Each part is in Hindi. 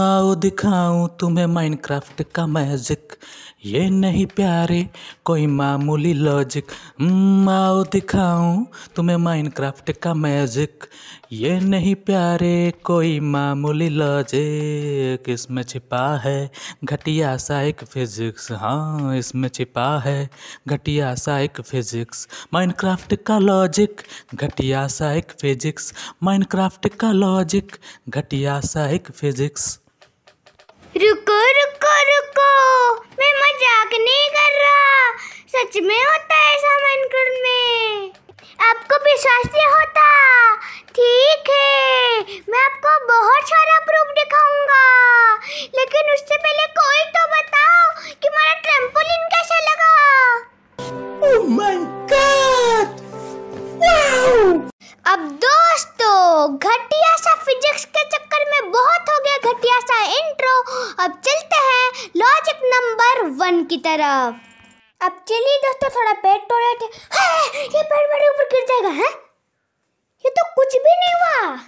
घुमाओ दिखाऊं तुम्हें माइनक्राफ्ट का मैजिक ये नहीं प्यारे कोई मामूली लॉजिक आओ हम्म, दिखाऊं तुम्हें माइनक्राफ्ट का मैजिक ये नहीं प्यारे कोई मामूली लॉजिक इसमें छिपा है घटिया सा एक फिजिक्स हाँ इसमें छिपा है घटिया सा एक फिजिक्स माइनक्राफ्ट का लॉजिक घटिया सा एक फिजिक्स माइनक्राफ्ट का लॉजिक घटिया सा एक फिजिक्स रुको रुको रुको मैं मजाक नहीं कर रहा सच में होता है ऐसा माइनक्राफ्ट में आपको विश्वास नहीं होता ठीक है मैं आपको बहुत सारा प्रूफ दिखाऊंगा अब दोस्तों घटिया सा फिजिक्स के चक्कर में बहुत हो गया घटिया सा इंट्रो अब चलते हैं लॉजिक नंबर वन की तरफ अब चलिए दोस्तों थोड़ा पेट तोड़ लेते हाँ, ये पेट मेरे ऊपर गिर जाएगा है हाँ? ये तो कुछ भी नहीं हुआ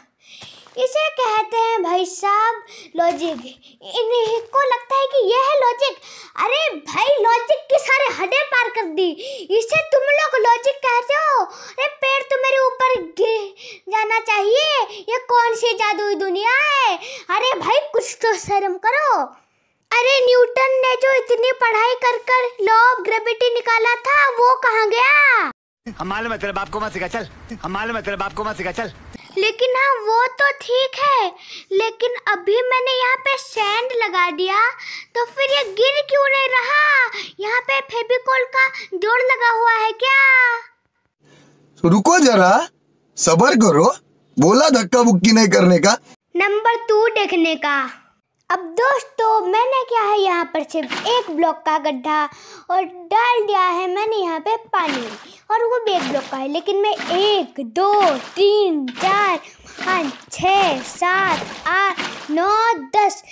इसे कहते हैं भाई साहब लॉजिक इन्हें को लगता है कि यह है लॉजिक अरे भाई लॉजिक के सारे हडें पार कर दी इसे तुम लोग करना चाहिए ये कौन सी जादुई दुनिया है अरे भाई कुछ तो शर्म करो अरे न्यूटन ने जो इतनी पढ़ाई कर कर लॉ ऑफ ग्रेविटी निकाला था वो कहाँ गया हम मालूम है तेरे बाप को मत सिखा चल हम मालूम है तेरे बाप को मत सिखा चल लेकिन हाँ वो तो ठीक है लेकिन अभी मैंने यहाँ पे सैंड लगा दिया तो फिर ये गिर क्यों नहीं रहा यहाँ पे फेबिकोल का जोड़ लगा हुआ है क्या रुको जरा सबर करो बोला धक्का बुक्की नहीं करने का नंबर टू देखने का अब दोस्तों मैंने क्या है यहाँ पर सिर्फ एक ब्लॉक का गड्ढा और डाल दिया है मैंने यहाँ पे पानी और वो भी एक ब्लॉक का है लेकिन मैं एक दो तीन चार पाँच छः सात आठ नौ दस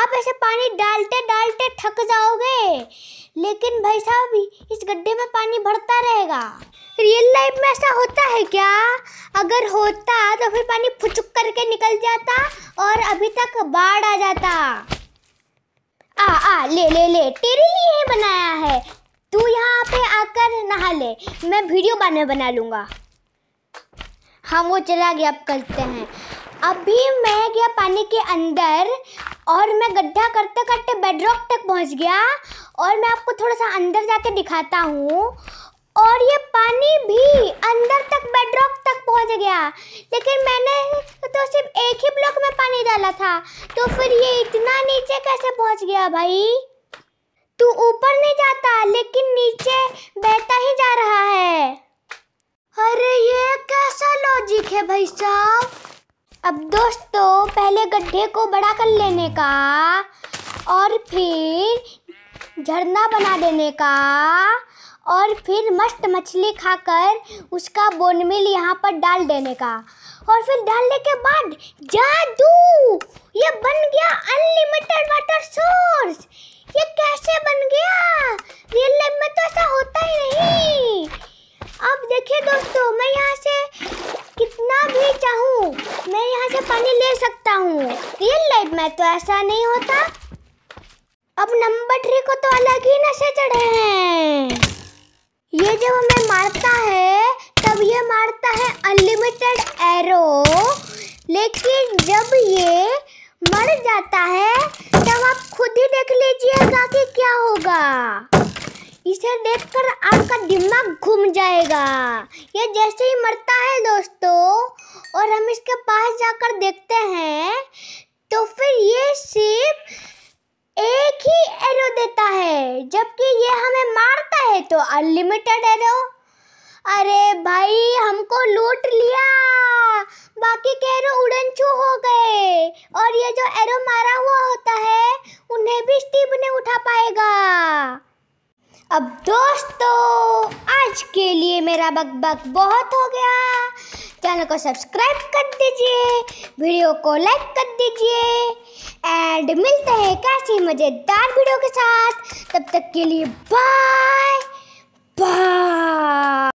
आप ऐसे पानी डालते डालते थक जाओगे लेकिन भाई साहब इस गड्ढे में पानी भरता रहेगा रियल लाइफ में ऐसा होता है क्या अगर होता तो फिर पानी फुचुक करके निकल जाता और अभी तक बाढ़ आ जाता आ आ ले ले ले तेरे लिए ही बनाया है तू यहाँ पे आकर नहा ले मैं वीडियो बाद में बना लूँगा हाँ वो चला गया अब करते हैं अभी मैं गया पानी के अंदर और मैं गड्ढा करते करते बेडरॉक तक पहुंच गया और मैं आपको थोड़ा सा अंदर जाके दिखाता हूँ और ये पानी भी अंदर तक बेडरॉक तक पहुंच गया लेकिन मैंने तो सिर्फ एक ही ब्लॉक में पानी डाला था तो फिर ये इतना नीचे कैसे पहुंच गया भाई तू ऊपर नहीं जाता लेकिन नीचे बहता ही जा रहा है अरे ये कैसा लॉजिक है भाई साहब अब दोस्तों पहले गड्ढे को बड़ा कर लेने का और फिर झरना बना देने का और फिर मस्त मछली खाकर उसका बोन मिल यहाँ पर डाल देने का और फिर डालने के बाद जादू ये बन गया अनलिमिटेड वाटर सोर्स ये कैसे बन गया रियल लाइफ में तो ऐसा होता ही नहीं अब देखिए दोस्तों मैं यहाँ से कितना भी चाहूँ मैं यहाँ से पानी ले सकता हूँ रियल लाइफ में तो ऐसा नहीं होता अब नंबर थ्री को तो अलग ही नशे चढ़े हैं जब हमें मारता है तब ये मारता है अनलिमिटेड एरो लेकिन जब ये मर जाता है तब आप खुद ही देख लीजिएगा कि क्या होगा इसे देखकर आपका दिमाग घूम जाएगा ये जैसे ही मरता है दोस्तों और हम इसके पास जाकर देखते हैं तो फिर ये सिर्फ एक है जबकि ये हमें मारता है तो अनलिमिटेड एरो तो। अरे भाई हमको लूट लिया बाकी के एरो उड़न छू हो गए और ये जो एरो मारा हुआ होता है उन्हें भी स्टीव ने उठा पाएगा अब दोस्तों आज के लिए मेरा बक बक बहुत हो गया चैनल को सब्सक्राइब कर दीजिए वीडियो को लाइक कर दीजिए एंड मिलते हैं ऐसी मज़ेदार वीडियो के साथ तब तक के लिए बाय बाय